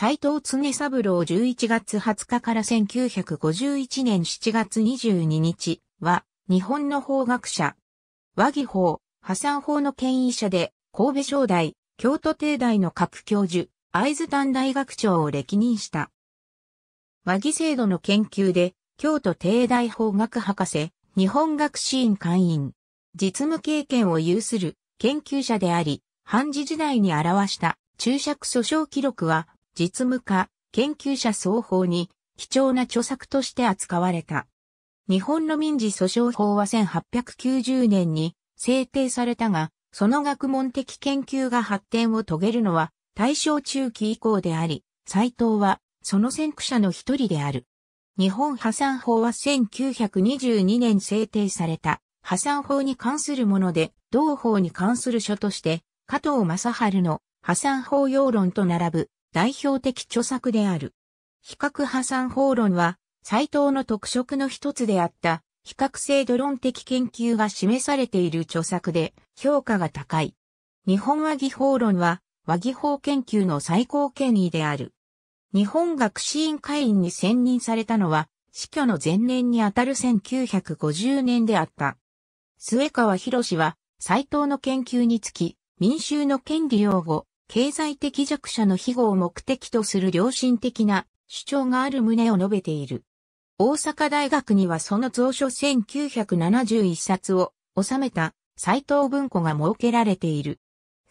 斎藤常三郎11月20日から1951年7月22日は、日本の法学者、和議法、破産法の権威者で、神戸商大、京都帝大の各教授、藍津丹大学長を歴任した。和議制度の研究で、京都帝大法学博士、日本学士院会員、実務経験を有する研究者であり、判事時代に表した注釈訴訟記録は実務家、研究者双方に貴重な著作として扱われた。日本の民事訴訟法は1890年に制定されたが、その学問的研究が発展を遂げるのは大正中期以降であり、斎藤はその先駆者の一人である。日本破産法は1922年制定された破産法に関するもので、同法に関する書として、加藤正春の破産法要論と並ぶ代表的著作である。比較破産法論は、斎藤の特色の一つであった、比較制度論的研究が示されている著作で、評価が高い。日本和技法論は、和技法研究の最高権威である。日本学士院会員に選任されたのは、死去の前年にあたる1950年であった。末川博士は、斎藤の研究につき、民衆の権利擁護、経済的弱者の庇護を目的とする良心的な主張がある旨を述べている。大阪大学にはその蔵書1971冊を収めた斎藤文庫が設けられている。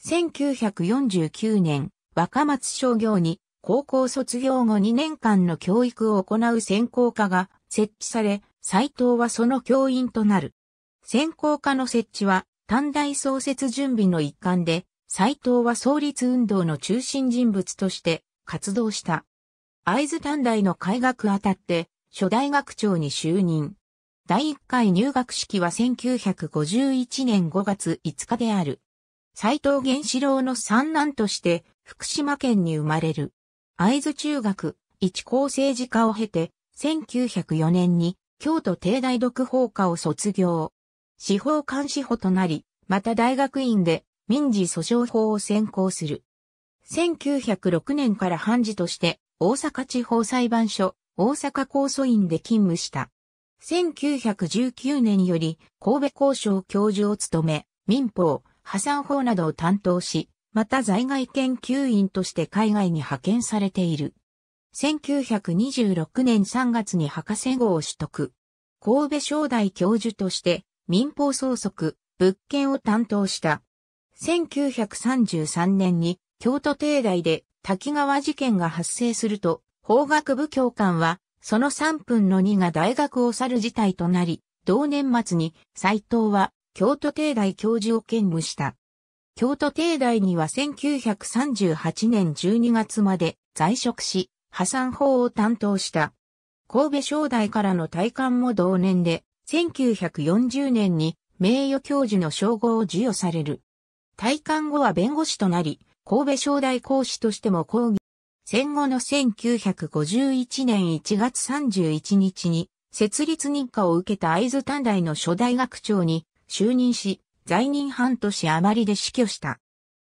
1949年、若松商業に高校卒業後2年間の教育を行う専攻科が設置され、斎藤はその教員となる。専攻科の設置は、短大創設準備の一環で、斎藤は創立運動の中心人物として活動した。会津短大の開学あたって初代学長に就任。第1回入学式は1951年5月5日である。斎藤源四郎の三男として福島県に生まれる。会津中学一高政治家を経て1904年に京都帝大読法科を卒業。司法官司法となり、また大学院で民事訴訟法を専攻する。1906年から判事として大阪地方裁判所、大阪公訴院で勤務した。1919年より神戸交渉教授を務め、民法、破産法などを担当し、また在外研究員として海外に派遣されている。1926年3月に博士号を取得。神戸商大教授として民法総則、物件を担当した。1933年に京都帝大で滝川事件が発生すると、法学部教官は、その3分の2が大学を去る事態となり、同年末に斎藤は京都帝大教授を兼務した。京都帝大には1938年12月まで在職し、破産法を担当した。神戸商大からの退官も同年で、1940年に名誉教授の称号を授与される。退官後は弁護士となり、神戸商大講師としても講義。戦後の1951年1月31日に、設立認可を受けた会津短大の初代学長に就任し、在任半年余りで死去した。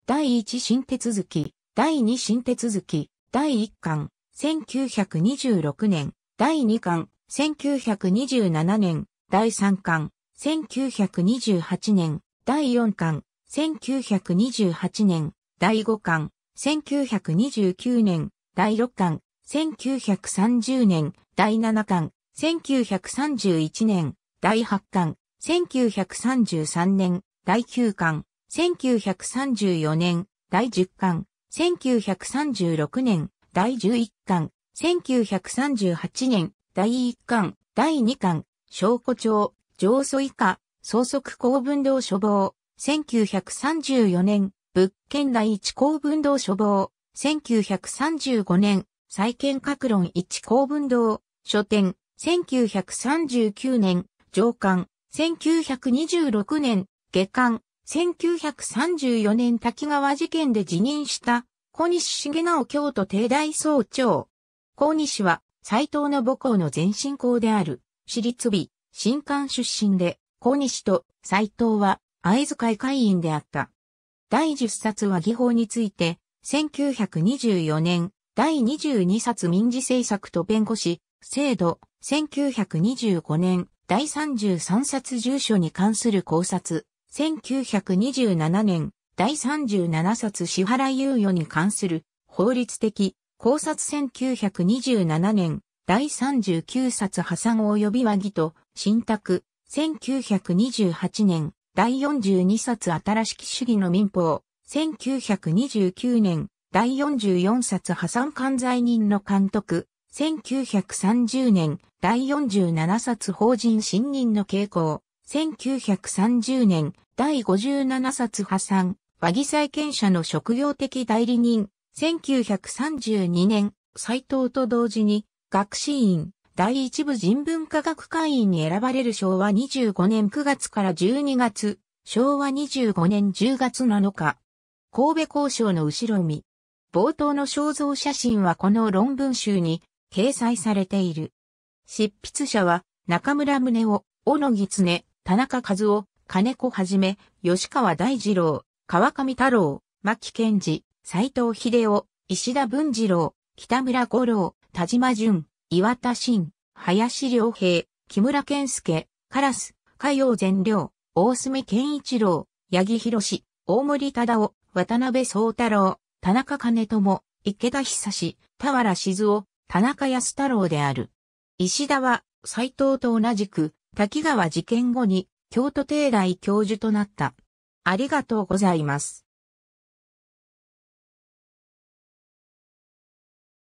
第1新手続き、第2新手続き、第1巻、1926年、第2巻、1927年、第3巻、1928年、第4巻、1928年、第5巻、1929年、第6巻、1930年、第7巻、1931年、第8巻、1933年、第9巻、1934年、第10巻、1936年、第11巻、1938年、第1巻、第2巻、証拠帳、上訴以下、相則公文堂処方、1934年、物件第一公文堂書房、1935年、再建各論一公文堂、書店、1939年、上巻、1926年、下巻、1934年滝川事件で辞任した、小西重直京都帝大総長。小西は、斎藤の母校の前身校である、私立美、新館出身で、小西と斎藤は、会津会会員であった。第10冊は技法について、1924年、第22冊民事政策と弁護士、制度、1925年、第33冊住所に関する考察、1927年、第37冊支払い猶予に関する法律的考察1927年、第39冊破産及び和議と信託、1928年、第42冊新しき主義の民法、1929年、第44冊破産管罪人の監督、1930年、第47冊法人信任の傾向、1930年、第57冊破産、和議債権者の職業的代理人、1932年、斎藤と同時に、学士院、第一部人文科学会員に選ばれる昭和25年9月から12月、昭和25年10月7日。神戸交渉の後ろ見。冒頭の肖像写真はこの論文集に掲載されている。執筆者は中村宗夫、小野義常、田中和夫、金子はじめ、吉川大二郎、川上太郎、牧健二、斎藤秀夫、石田文次郎、北村五郎、田島淳、岩田真、林良平、木村健介、カラス、海洋善良、大隅健一郎、八木博大森忠夫、渡辺宗太郎、田中兼友、池田久志、田原静夫、田中康太郎である。石田は、斎藤と同じく、滝川事件後に、京都帝大教授となった。ありがとうございます。